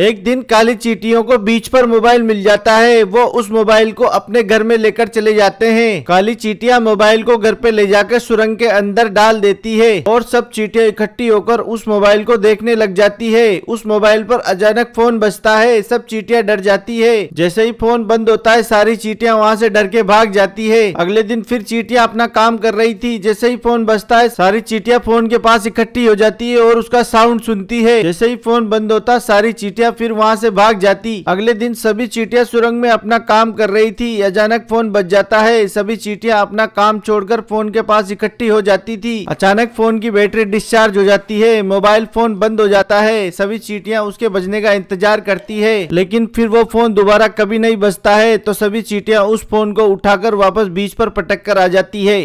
एक दिन काली चीटियों को बीच पर मोबाइल मिल जाता है वो उस मोबाइल को अपने घर में लेकर चले जाते हैं काली चीटिया मोबाइल को घर पे ले जाकर सुरंग के अंदर डाल देती है और सब चीटियां इकट्ठी होकर उस मोबाइल को देखने लग जाती है उस मोबाइल पर अचानक फोन बजता है सब चीटियां डर जाती है जैसे ही फोन बंद होता है सारी चीटियाँ वहाँ से डर के भाग जाती है अगले दिन फिर चीटियाँ अपना काम कर रही थी जैसे ही फोन बजता है सारी चीटियाँ फोन के पास इकट्ठी हो जाती है और उसका साउंड सुनती है जैसे ही फोन बंद होता सारी चीटियाँ चीटियां फिर वहाँ से भाग जाती अगले दिन सभी चीटियां सुरंग में अपना काम कर रही थी अचानक फोन बच जाता है सभी चीटियां अपना काम छोड़कर फोन के पास इकट्ठी हो जाती थी अचानक फोन की बैटरी डिस्चार्ज हो जाती है मोबाइल फोन बंद हो जाता है सभी चीटियाँ उसके बजने का इंतजार करती है लेकिन फिर वो फोन दोबारा कभी नहीं बजता है तो सभी चीटियाँ उस फोन को उठाकर वापस बीच पर पटक कर आ जाती है